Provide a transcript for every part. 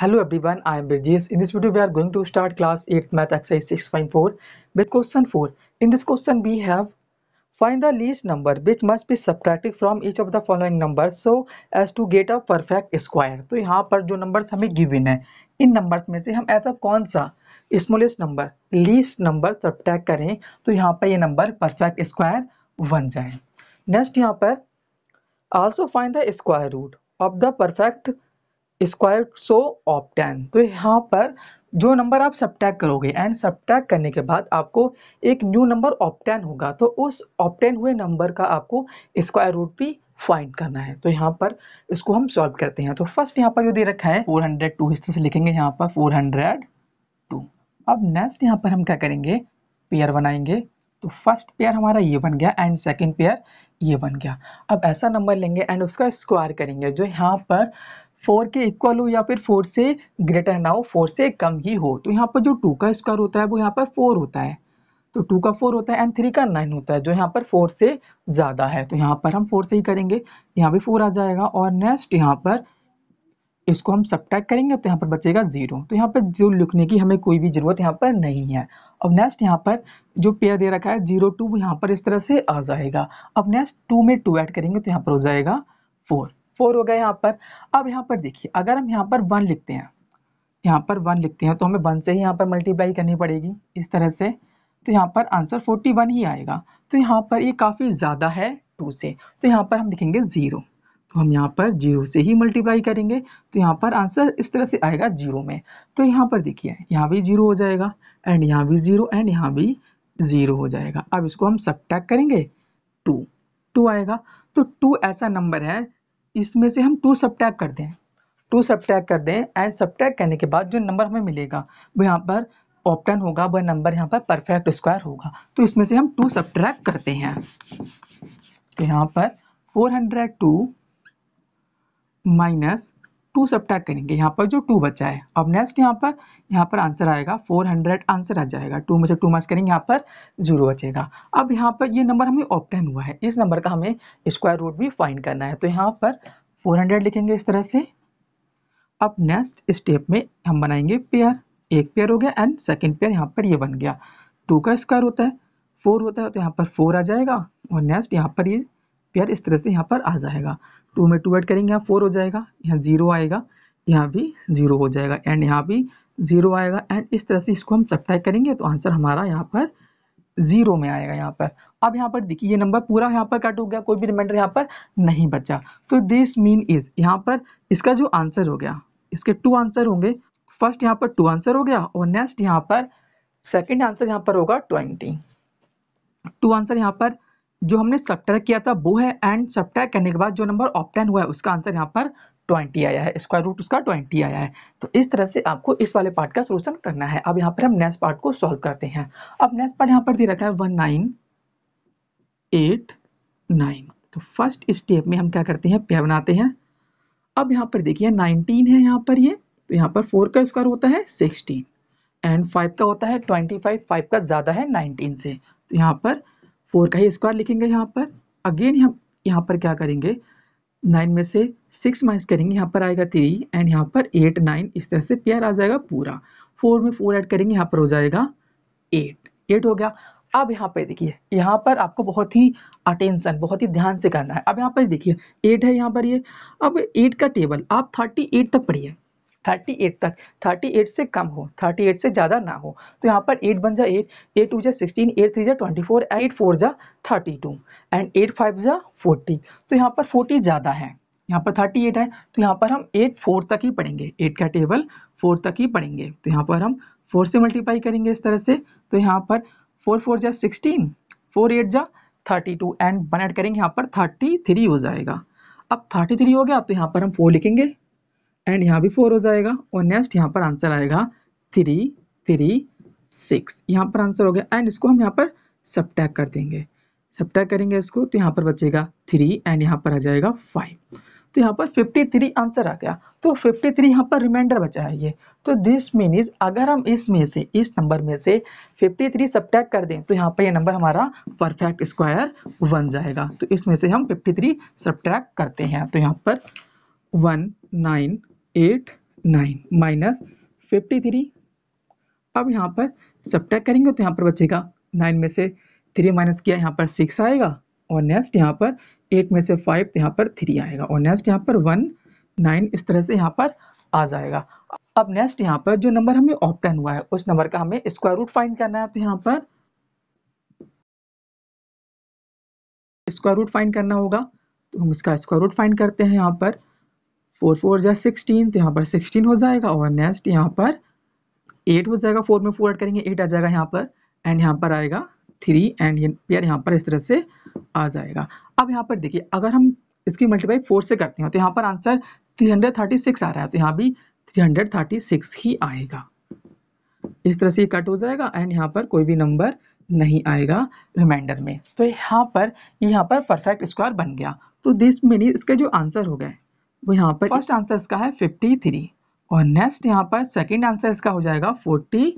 Hello everyone, I am Brijesh. In this video, we are going to start class 8 math exercise 6.4 with question 4. In this question, we have find the least number which must be subtracted from each of the following numbers so as to get a perfect square. तो यहाँ पर जो numbers हमें given है इन numbers में से हम ऐसा कौन सा smallest number least number subtract करें तो यहाँ पर ये नंबर परफेक्ट स्क्वायर बन जाए नेक्स्ट यहाँ पर also find the square root of the perfect square so ten तो यहाँ पर जो नंबर आप सब्टैक करोगे एंड सब्टैक करने के बाद आपको एक न्यू नंबर ऑप्टेन होगा तो उस ऑप्टेन हुए नंबर का आपको स्क्वायर रूट भी फाइंड करना है तो यहाँ पर इसको हम सॉल्व करते हैं तो फर्स्ट यहाँ पर जो दे रखा है फोर हंड्रेड टू हिस्ट्री से लिखेंगे यहाँ पर फोर हंड्रेड टू अब नेक्स्ट यहाँ पर हम क्या करेंगे पेयर बनाएंगे तो फर्स्ट पेयर हमारा ये बन गया एंड सेकेंड पेयर ये बन गया अब ऐसा नंबर लेंगे एंड उसका स्क्वायर करेंगे जो यहाँ पर फोर के इक्वल हो या फिर फोर से ग्रेटर ना हो फोर से कम ही हो तो यहाँ पर जो टू का स्क्वायर होता है वो यहाँ पर फोर होता है तो टू का फोर होता है एंड थ्री का नाइन होता है जो यहाँ पर फोर से ज़्यादा है तो यहाँ पर हम फोर से ही करेंगे यहाँ भी फोर आ जाएगा और नेक्स्ट यहाँ पर इसको हम सब करेंगे तो यहाँ पर बचेगा जीरो तो यहाँ पर जो लिखने की हमें कोई भी ज़रूरत यहाँ पर नहीं है अब नेक्स्ट यहाँ पर जो पेयर दे रखा है जीरो टू यहाँ पर इस तरह से आ जाएगा अब नेक्स्ट टू में टू ऐड करेंगे तो यहाँ पर हो जाएगा फोर फोर हो गया यहाँ पर अब यहाँ पर देखिए अगर हम यहाँ पर वन लिखते हैं यहाँ पर वन लिखते हैं तो हमें वन से ही यहाँ पर मल्टीप्लाई करनी पड़ेगी इस तरह से तो यहाँ पर आंसर फोर्टी वन ही आएगा तो यहाँ पर ये यह काफ़ी ज़्यादा है टू से तो यहाँ पर हम लिखेंगे ज़ीरो तो हम यहाँ पर जीरो से ही मल्टीप्लाई करेंगे तो यहाँ पर आंसर इस तरह से आएगा जीरो में तो यहाँ पर देखिए यहाँ भी जीरो हो जाएगा एंड यहाँ भी जीरो एंड यहाँ भी जीरो हो जाएगा अब इसको हम सब करेंगे टू टू आएगा तो टू ऐसा नंबर है इसमें से हम टू सब्टैक कर दें टू सब्टैक कर दें एंड सब्टैक करने के बाद जो नंबर हमें मिलेगा वो यहाँ पर ऑप्टन होगा वह नंबर यहाँ पर परफेक्ट स्क्वायर होगा तो इसमें से हम टू सब्ट्रैक करते हैं तो यहाँ पर four hundred two minus two सब करेंगे यहाँ पर जो टू बचा है अब नेक्स्ट यहाँ पर यहाँ पर आंसर आएगा 400 आंसर आ जाएगा टू में से टू मार्क्स करेंगे यहाँ पर जीरो बचेगा अब यहाँ पर ये नंबर हमें ऑप्टेन हुआ है इस नंबर का हमें स्क्वायर रूट भी फाइंड करना है तो यहाँ पर 400 लिखेंगे इस तरह से अब नेक्स्ट स्टेप में हम बनाएंगे पेयर एक पेयर हो गया एंड सेकेंड पेयर यहाँ पर ये बन गया टू का स्क्वायर होता है फोर होता है तो यहाँ पर फोर आ जाएगा और नेक्स्ट यहाँ पर ये पेयर इस तरह से यहाँ पर आ जाएगा टू में टू ऐड करेंगे यहाँ फोर हो जाएगा यहाँ जीरो आएगा यहाँ भी जीरो हो जाएगा एंड यहाँ भी जीरो आएगा एंड इस तरह से इसको हम चपटाई करेंगे तो आंसर हमारा यहाँ पर जीरो में आएगा यहाँ पर अब यहाँ पर देखिए ये नंबर पूरा यहाँ पर कट हो गया कोई भी रिमाइंडर यहाँ पर नहीं बचा तो दिस मीन इज यहाँ पर इसका जो आंसर हो गया इसके टू आंसर होंगे फर्स्ट यहाँ पर टू आंसर हो गया और नेक्स्ट यहाँ पर सेकेंड आंसर यहाँ पर होगा ट्वेंटी टू आंसर यहाँ पर जो हमने सब्ट्रैक्ट किया था वो है एंड सब्ट्रैक्ट करने के बाद जो नंबर ऑप्टेन हुआ है उसका आंसर यहाँ पर 20 आया है स्क्वायर रूट उसका 20 आया है तो इस तरह से आपको इस वाले पार्ट का सोल्यूशन करना है अब यहाँ पर हम नेक्स्ट पार्ट को सॉल्व करते हैं अब नेक्स्ट पार्ट यहाँ पर दे रखा है वन नाइन एट नाइन तो फर्स्ट स्टेप में हम क्या करते हैं पेयर बनाते हैं अब यहाँ पर देखिए नाइनटीन है यहाँ पर ये तो यहाँ पर फोर का स्क्वायर होता है सिक्सटीन एंड फाइव का होता है ट्वेंटी फाइव फाइव का ज़्यादा है नाइनटीन से तो यहाँ पर फोर का ही स्क्वायर लिखेंगे यहाँ पर अगेन यहाँ यहाँ पर क्या करेंगे नाइन में से सिक्स माइनस करेंगे यहाँ पर आएगा थ्री एंड यहाँ पर एट नाइन इस तरह से पेयर आ जाएगा पूरा फोर में फोर ऐड करेंगे यहाँ पर हो जाएगा एट एट हो गया अब यहाँ पर देखिए यहाँ पर आपको बहुत ही अटेंशन बहुत ही ध्यान से करना है अब यहाँ पर देखिए एट है यहाँ पर ये अब एट का टेबल आप थर्टी एट तक पढ़िए थर्टी एट तक थर्टी एट से कम हो थर्टी एट से ज़्यादा ना हो तो यहाँ पर एट बन जा एट एट टू जा सिक्सटीन एट थ्री जा ट्वेंटी फोर एट फोर जा thirty two and eight five जा फोर्टी तो यहाँ पर फोर्टी ज़्यादा है यहाँ पर थर्टी एट है तो यहाँ पर हम एट फोर तक ही पढ़ेंगे एट का टेबल फोर तक ही पढ़ेंगे तो यहाँ पर हम फोर से मल्टीप्लाई करेंगे इस तरह से तो यहाँ पर फोर फोर जा सिक्सटीन फोर एट जा thirty two and one add करेंगे यहाँ पर थर्टी थ्री हो जाएगा अब थर्टी थ्री हो गया तो यहाँ पर हम फोर लिखेंगे एंड यहाँ भी फोर हो जाएगा और नेक्स्ट यहाँ पर आंसर आएगा थ्री थ्री सिक्स यहाँ पर आंसर हो गया एंड इसको हम यहाँ पर सब्टैक कर देंगे सब्टैक करेंगे इसको तो यहाँ पर बचेगा थ्री एंड यहाँ पर आ जाएगा फाइव तो यहाँ पर फिफ्टी थ्री आंसर आ गया तो फिफ्टी थ्री यहाँ पर रिमाइंडर बचा है ये तो दिस मीन इज अगर हम इसमें से इस नंबर में से फिफ्टी थ्री सब्टैक कर दें तो यहाँ पर ये यह नंबर हमारा परफेक्ट स्क्वायर बन जाएगा तो इसमें से हम फिफ्टी थ्री सब्टैक करते हैं तो यहाँ पर one nine eight nine minus fifty three अब यहाँ पर सब्टैक करेंगे तो यहाँ पर बचेगा नाइन में से थ्री माइनस किया यहाँ पर सिक्स आएगा और नेक्स्ट यहाँ पर एट में से फाइव तो यहाँ पर थ्री आएगा और नेक्स्ट यहाँ पर वन नाइन इस तरह से यहाँ पर आ जाएगा अब नेक्स्ट यहाँ पर जो नंबर हमें ऑप्टन हुआ है उस नंबर का हमें स्क्वायर रूट फाइंड करना है तो यहाँ पर स्क्वायर रूट फाइंड करना होगा तो हम इसका स्क्वायर रूट फाइंड करते हैं यहाँ पर फोर फोर जाए सिक्सटीन तो यहाँ पर सिक्सटीन हो जाएगा और नेक्स्ट यहाँ पर एट हो जाएगा फोर में फोर ऐड करेंगे एट आ जाएगा यहाँ पर एंड यहाँ पर आएगा थ्री एंड पेयर यहाँ पर इस तरह से आ जाएगा अब यहाँ पर देखिए अगर हम इसकी मल्टीप्लाई फोर से करते हैं तो यहाँ पर आंसर सिक्स आ रहा है तो यहाँ भी सिक्स ही आएगा इस तरह से कट हो जाएगा एंड यहाँ पर कोई भी नंबर नहीं आएगा रिमाइंडर में तो यहाँ पर यहाँ पर परफेक्ट स्क्वायर बन गया तो दिस मीनिंग इसका जो आंसर हो गया वो यहाँ पर फर्स्ट आंसर इसका है फिफ्टी थ्री और नेक्स्ट यहाँ पर सेकेंड आंसर इसका हो जाएगा फोर्टी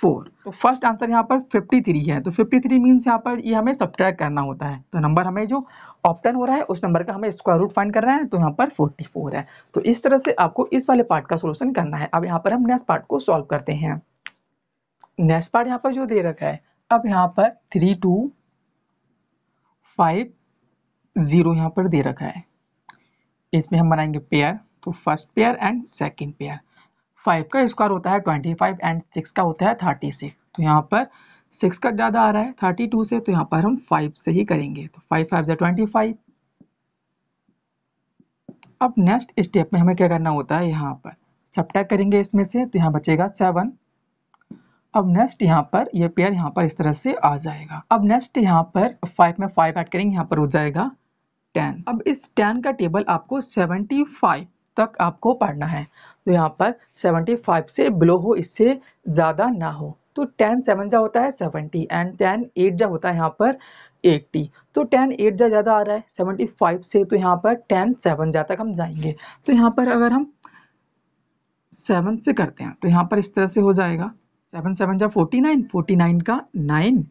फोर तो फर्स्ट आंसर यहाँ पर फिफ्टी थ्री है तो फिफ्टी थ्री मीन्स यहाँ पर ये यह हमें सब्ट्रैक्ट करना होता है तो नंबर हमें जो ऑप्टन हो रहा है उस नंबर का हमें स्क्वायर रूट फाइंड कर करना है तो यहाँ पर फोर्टी फोर है तो इस तरह से आपको इस वाले पार्ट का सोल्यूशन करना है अब यहाँ पर हम नेक्स्ट पार्ट को सॉल्व करते हैं नेक्स्ट पार्ट यहाँ पर जो दे रखा है अब यहाँ पर थ्री टू फाइव ज़ीरो यहाँ पर दे रखा है इसमें हम बनाएंगे पेयर तो first pair and second pair five का स्क्वायर होता है ट्वेंटी फाइव एंड सिक्स का होता है थर्टी सिक्स तो यहाँ पर सिक्स का ज़्यादा आ रहा है थर्टी टू से तो यहाँ पर हम फाइव से ही करेंगे तो फाइव फाइव ज़ै ट्वेंटी फाइव अब नेक्स्ट स्टेप में हमें क्या करना होता है यहाँ पर सब्टैक करेंगे इसमें से तो यहाँ बचेगा सेवन अब नेक्स्ट यहाँ पर ये यह पेयर यहाँ पर इस तरह से आ जाएगा अब नेक्स्ट यहाँ पर फाइव में फाइव ऐड करेंगे यहाँ पर हो जाएगा टेन अब इस टेन का टेबल आपको सेवेंटी फाइव तक आपको पढ़ना है तो यहाँ पर सेवेंटी फाइव से बिलो हो इससे ज़्यादा ना हो तो टेन सेवन जा होता है सेवेंटी एंड टेन एट जा होता है यहाँ पर एट्टी तो टेन एट जा ज़्यादा आ रहा है सेवेंटी फाइव से तो यहाँ पर टेन सेवन जा तक हम जाएंगे तो यहाँ पर अगर हम सेवन से करते हैं तो यहाँ पर इस तरह से हो जाएगा सेवन सेवन जा फोर्टी नाइन फोर्टी नाइन का नाइन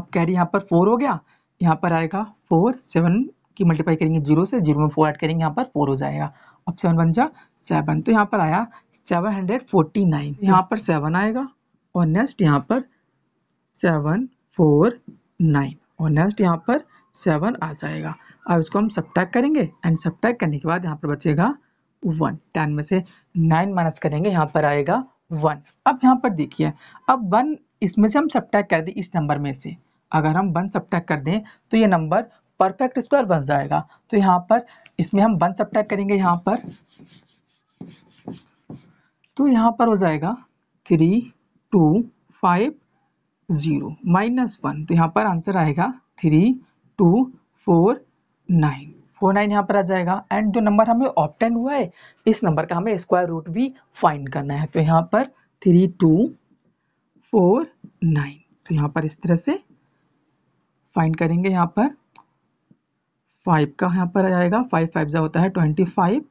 अब कैरी यहाँ पर फोर हो गया यहाँ पर आएगा फोर सेवन की मल्टीप्लाई करेंगे जीरो से जीरो में फोर ऐड करेंगे यहाँ पर फोर हो जाएगा अब सेवन बन जा सेवन तो यहाँ पर आया सेवन हंड्रेड फोर्टी नाइन यहाँ पर सेवन आएगा और नेक्स्ट यहाँ पर सेवन फोर नाइन और नेक्स्ट यहाँ पर सेवन आ जाएगा अब इसको हम सब्टैक करेंगे एंड सब्टैक करने के बाद यहाँ पर बचेगा वन टेन में से नाइन माइनस करेंगे यहाँ पर आएगा वन अब यहाँ पर देखिए अब वन इसमें से हम सब्टैक कर दें इस नंबर में से अगर हम वन सब्टैक कर दें तो ये नंबर परफेक्ट स्क्वायर बन जाएगा तो यहाँ पर इसमें हम वन सब्ट्रैक्ट करेंगे यहाँ पर तो यहाँ पर हो जाएगा three two five zero minus one तो यहाँ पर आंसर आएगा three two four nine four nine यहाँ पर आ जाएगा एंड जो नंबर हमें ऑप्टेन हुआ है इस नंबर का हमें स्क्वायर रूट भी फाइंड करना है तो यहाँ पर थ्री टू फोर नाइन तो यहाँ पर इस तरह से फाइंड करेंगे यहाँ पर फाइव का यहाँ पर आएगा फाइव फाइव जो होता है ट्वेंटी फाइव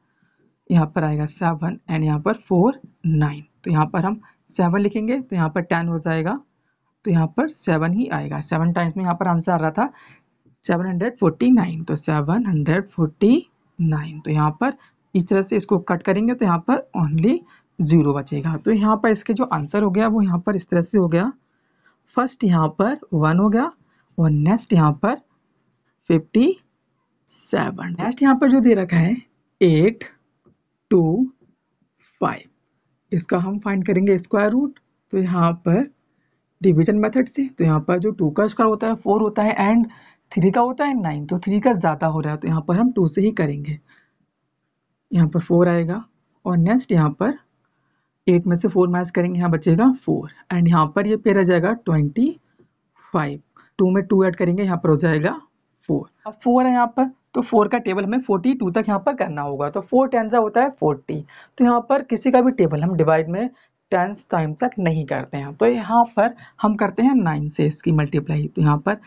यहाँ पर आएगा सेवन एंड यहाँ पर फोर नाइन तो यहाँ पर हम सेवन लिखेंगे तो यहाँ पर टेन हो जाएगा तो यहाँ पर सेवन ही आएगा सेवन टाइम्स में यहाँ पर आंसर आ रहा था सेवन हंड्रेड फोर्टी नाइन तो सेवन हंड्रेड फोर्टी नाइन तो यहाँ पर इस तरह से इसको कट करेंगे तो यहाँ पर ओनली ज़ीरो बचेगा तो यहाँ पर इसके जो आंसर हो गया वो यहाँ पर इस तरह से हो गया फर्स्ट यहाँ पर वन हो गया और नेक्स्ट यहाँ पर फिफ्टी सेवन लास्ट यहाँ पर जो दे रखा है एट टू फाइव इसका हम फाइंड करेंगे स्क्वायर रूट तो यहाँ पर डिवीजन मेथड से तो यहाँ पर जो टू का स्क्वायर होता है फोर होता है एंड थ्री का होता है नाइन तो थ्री का ज़्यादा हो रहा है तो यहाँ पर हम टू से ही करेंगे यहाँ पर फोर आएगा और नेक्स्ट यहाँ पर एट में से फोर मैच करेंगे यहाँ बचेगा फोर एंड यहाँ पर ये पेयर आ जाएगा ट्वेंटी फाइव टू में टू ऐड करेंगे यहाँ पर हो जाएगा फोर अब फोर है यहाँ पर तो फोर का टेबल हमें फोर्टी टू तक यहाँ पर करना होगा तो फोर टेंजा होता है फोर्टी तो यहाँ पर किसी का भी टेबल हम डिवाइड में टेंस टाइम तक नहीं करते हैं तो यहाँ पर हम करते हैं नाइन से इसकी मल्टीप्लाई तो यहाँ पर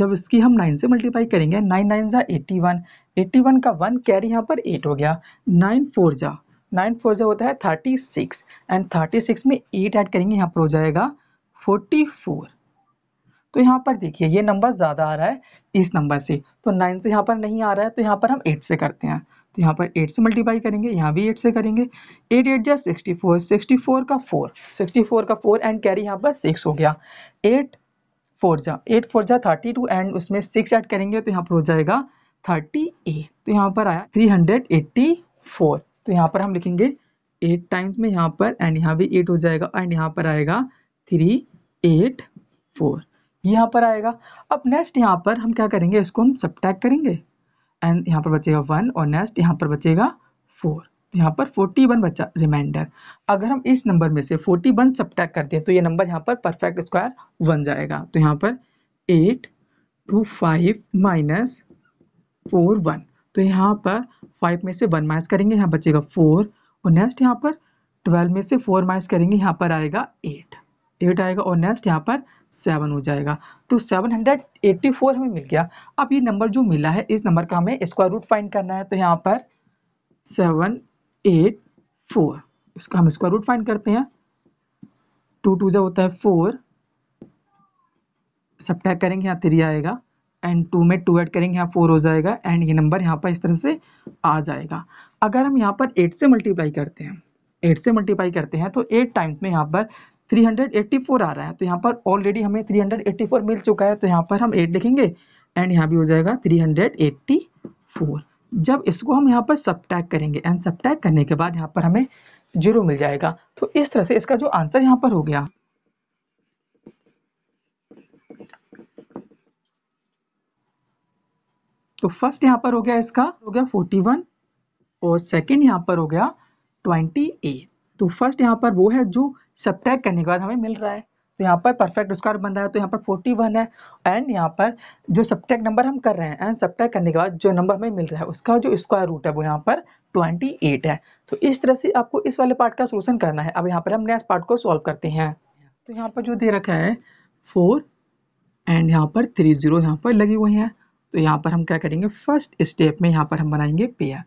जब इसकी हम नाइन से मल्टीप्लाई करेंगे नाइन नाइन ज़ा एट्टी वन एट्टी वन का वन कैरी यहाँ पर एट हो गया नाइन फोर ज़ा नाइन फोर ज़ा होता है thirty six and thirty six में एट ऐड करेंगे यहाँ पर हो जाएगा फोर्टी फोर तो यहाँ पर देखिए ये नंबर ज़्यादा आ रहा है इस नंबर से तो नाइन से यहाँ पर नहीं आ रहा है तो यहाँ पर हम एट से करते हैं तो यहाँ पर एट से मल्टीप्लाई करेंगे यहाँ भी एट से करेंगे एट एट जा सिक्सटी फोर सिक्सटी फोर का फोर सिक्सटी फोर का फोर एंड कैरी यहाँ पर सिक्स हो गया एट फोर जा एट फोर जा थर्टी टू एंड उसमें सिक्स ऐड करेंगे तो यहाँ पर हो जाएगा थर्टी एट तो यहाँ पर आया थ्री हंड्रेड एट्टी फोर तो यहाँ पर हम लिखेंगे एट टाइम्स में यहाँ पर एंड यहाँ भी एट हो जाएगा एंड यहाँ पर आएगा थ्री एट फोर यहाँ पर आएगा अब नेक्स्ट यहाँ पर हम क्या करेंगे इसको हम सब करेंगे एंड यहाँ पर बचेगा वन और नेक्स्ट यहाँ पर बचेगा फोर तो यहाँ पर फोर्टी वन बचा रिमाइंडर अगर हम इस नंबर में से फोर्टी वन सब्टैक करते हैं तो ये यह नंबर यहाँ पर परफेक्ट स्क्वायर बन जाएगा तो यहाँ पर eight two five minus four one तो यहाँ पर फाइव में से वन माइनस करेंगे यहाँ बचेगा फोर और नेक्स्ट यहाँ पर ट्वेल्व में से फोर माइनस करेंगे यहाँ पर आएगा एट एट आएगा और नेक्स्ट यहाँ पर सेवन हो जाएगा तो सेवन हंड्रेड एट्टी फोर हमें मिल गया अब ये नंबर जो मिला है इस नंबर का हमें स्क्वायर रूट फाइंड करना है तो यहाँ पर सेवन एट फोर इसका हम स्क्वायर रूट फाइंड करते हैं टू टू जब होता है फोर सब्टैक करेंगे यहाँ थ्री आएगा एंड टू में टू ऐड करेंगे यहाँ फोर हो जाएगा एंड ये नंबर यहाँ पर इस तरह से आ जाएगा अगर हम यहाँ पर एट से मल्टीप्लाई करते हैं एट से मल्टीप्लाई करते हैं तो एट टाइम्स में यहाँ पर 384 आ रहा है तो यहाँ पर ऑलरेडी हमें 384 मिल चुका है तो यहाँ पर हम 8 लिखेंगे एंड यहाँ भी हो जाएगा 384 जब इसको हम यहाँ पर सब करेंगे एंड सब करने के बाद यहाँ पर हमें जीरो मिल जाएगा तो इस तरह से इसका जो आंसर यहाँ पर हो गया तो फर्स्ट यहाँ पर हो गया इसका हो गया 41 और सेकंड यहाँ पर हो गया 28 तो फर्स्ट यहाँ पर वो है जो सब्ट्रैक करने के बाद हमें मिल रहा है तो यहाँ पर परफेक्ट स्क्वायर बन रहा है तो यहाँ पर फोर्टी वन है एंड यहाँ पर जो सब्ट्रैक नंबर हम कर रहे हैं एंड सब्ट्रैक करने के बाद जो नंबर हमें मिल रहा है उसका जो स्क्वायर रूट है वो यहाँ पर ट्वेंटी एट है तो इस तरह से आपको इस वाले पार्ट का सोल्यूशन करना है अब यहाँ पर हम नेक्स्ट पार्ट को सॉल्व करते हैं तो यहाँ पर जो दे रखा है फोर एंड यहाँ पर थ्री जीरो यहाँ पर लगी हुई हैं तो यहाँ पर हम क्या करेंगे फर्स्ट स्टेप में यहाँ पर हम बनाएंगे पेयर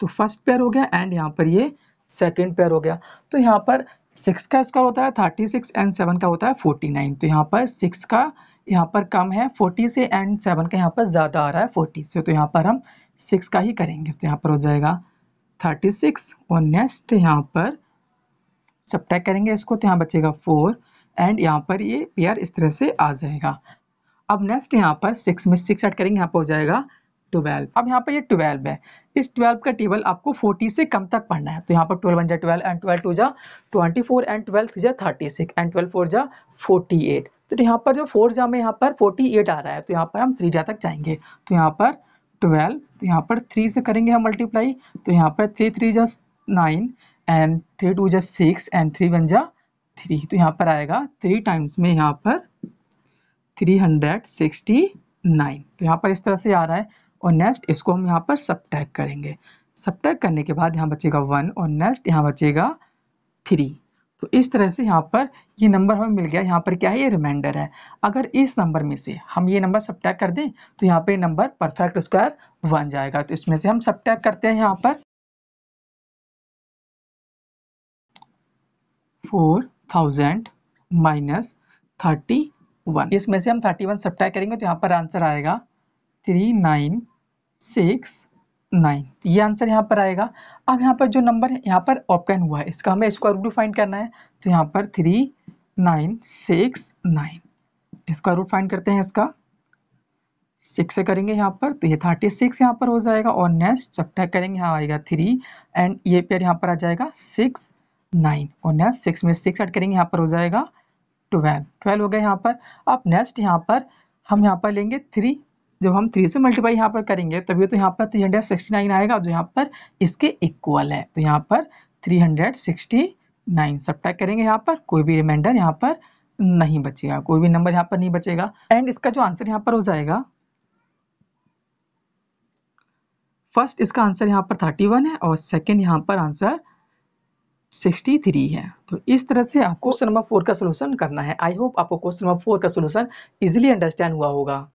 तो फर्स्ट पेयर हो गया एंड यहाँ पर ये यह सेकेंड पेयर हो गया तो यहाँ पर सिक्स का स्क्वायर होता है थर्टी सिक्स एंड सेवन का होता है फोर्टी नाइन तो यहाँ पर सिक्स का यहाँ पर कम है फोर्टी से एंड सेवन का यहाँ पर ज़्यादा आ रहा है फोर्टी से तो यहाँ पर हम सिक्स का ही करेंगे तो यहाँ पर हो जाएगा थर्टी सिक्स और नेक्स्ट यहाँ पर सब करेंगे इसको तो यहाँ बचेगा फोर एंड यहाँ पर ये पेयर इस तरह से आ जाएगा अब नेक्स्ट यहाँ पर सिक्स में सिक्स ऐड करेंगे यहाँ पर हो जाएगा ट्वेल्व अब यहाँ पर ये ट्वेल्व है इस 12 का टेबल आपको 40 से कम तक पढ़ना है तो यहाँ पर 12 वन जा ट्वेल्व एंड ट्वेल्व टू जा ट्वेंटी फोर एंड ट्वेल्थ जा thirty six and twelve four जा फोर्टी एट तो यहाँ पर जो फोर जा में यहाँ पर फोर्टी एट आ रहा है तो यहाँ पर हम थ्री जा तक जाएंगे तो यहाँ पर ट्वेल्व तो यहाँ पर थ्री से करेंगे हम मल्टीप्लाई तो यहाँ पर थ्री थ्री जा नाइन एंड थ्री टू जा सिक्स एंड थ्री वन जा थ्री तो यहाँ पर आएगा थ्री टाइम्स में यहाँ पर थ्री हंड्रेड सिक्सटी नाइन तो यहाँ पर इस तरह से आ रहा है और नेक्स्ट इसको हम यहाँ पर सब करेंगे सब करने के बाद यहाँ बचेगा वन और नेक्स्ट यहाँ बचेगा थ्री तो इस तरह से यहाँ पर ये नंबर हमें मिल गया यहाँ पर क्या है ये रिमाइंडर है अगर इस नंबर में से हम ये नंबर सब कर दें तो यहाँ पे नंबर परफेक्ट स्क्वायर बन जाएगा तो इसमें से हम सब करते हैं यहाँ पर four thousand minus thirty one इसमें से हम थर्टी वन सब करेंगे तो यहाँ पर आंसर आएगा थ्री नाइन सिक्स नाइन ये आंसर यहाँ पर आएगा अब यहाँ पर जो नंबर है यहाँ पर ऑप्टेन हुआ है इसका हमें स्क्वायर रूट फाइंड करना है तो यहाँ पर three nine six nine square root find करते हैं इसका सिक्स से करेंगे यहाँ पर तो ये थर्टी सिक्स यहाँ पर हो जाएगा और नेक्स्ट चपटा करेंगे यहाँ आएगा थ्री एंड ये पेयर यहाँ पर आ जाएगा सिक्स नाइन और नेक्स्ट सिक्स में सिक्स एड करेंगे यहाँ पर हो जाएगा ट्वेल्व ट्वेल्व हो गया यहाँ पर अब नेक्स्ट यहाँ पर हम यहाँ पर लेंगे थ्री जब हम थ्री से मल्टीप्लाई यहाँ पर करेंगे तभी तो यहाँ पर थ्री हंड्रेड सिक्सटी नाइन आएगा जो यहाँ पर इसके इक्वल है तो यहाँ पर थ्री हंड्रेड सिक्सटी नाइन सब टैक करेंगे यहाँ पर कोई भी रिमाइंडर यहाँ पर नहीं बचेगा कोई भी नंबर यहाँ पर नहीं बचेगा एंड इसका जो आंसर यहाँ पर हो जाएगा फर्स्ट इसका आंसर यहाँ पर थर्टी वन है और सेकेंड यहाँ पर आंसर सिक्सटी थ्री है तो इस तरह से आपको क्वेश्चन नंबर फोर का सोल्यूशन करना है आई होप आपको क्वेश्चन नंबर फोर का सोल्यूशन इजिली अंडरस्टैंड हुआ होगा